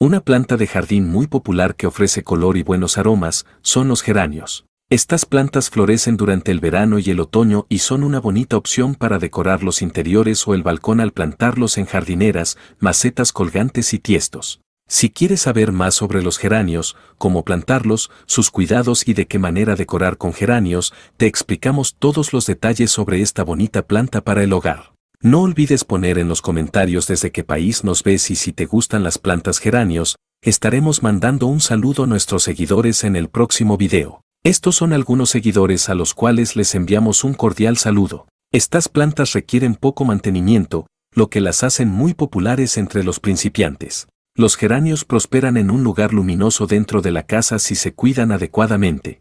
Una planta de jardín muy popular que ofrece color y buenos aromas son los geranios. Estas plantas florecen durante el verano y el otoño y son una bonita opción para decorar los interiores o el balcón al plantarlos en jardineras, macetas colgantes y tiestos. Si quieres saber más sobre los geranios, cómo plantarlos, sus cuidados y de qué manera decorar con geranios, te explicamos todos los detalles sobre esta bonita planta para el hogar. No olvides poner en los comentarios desde qué país nos ves y si te gustan las plantas geranios, estaremos mandando un saludo a nuestros seguidores en el próximo video. Estos son algunos seguidores a los cuales les enviamos un cordial saludo. Estas plantas requieren poco mantenimiento, lo que las hacen muy populares entre los principiantes. Los geranios prosperan en un lugar luminoso dentro de la casa si se cuidan adecuadamente.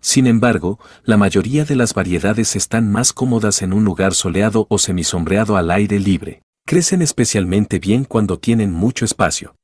Sin embargo, la mayoría de las variedades están más cómodas en un lugar soleado o semisombreado al aire libre. Crecen especialmente bien cuando tienen mucho espacio.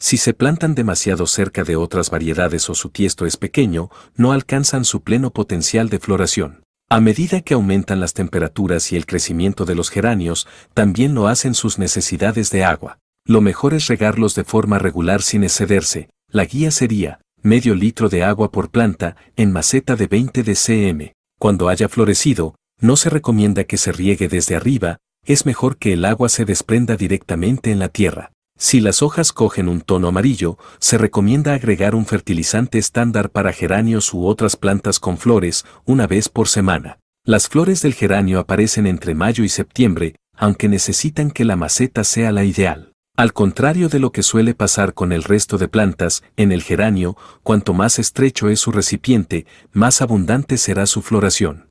Si se plantan demasiado cerca de otras variedades o su tiesto es pequeño, no alcanzan su pleno potencial de floración. A medida que aumentan las temperaturas y el crecimiento de los geranios, también lo hacen sus necesidades de agua. Lo mejor es regarlos de forma regular sin excederse. La guía sería, medio litro de agua por planta en maceta de 20 dcm. Cuando haya florecido, no se recomienda que se riegue desde arriba, es mejor que el agua se desprenda directamente en la tierra. Si las hojas cogen un tono amarillo, se recomienda agregar un fertilizante estándar para geranios u otras plantas con flores una vez por semana. Las flores del geranio aparecen entre mayo y septiembre, aunque necesitan que la maceta sea la ideal. Al contrario de lo que suele pasar con el resto de plantas, en el geranio, cuanto más estrecho es su recipiente, más abundante será su floración.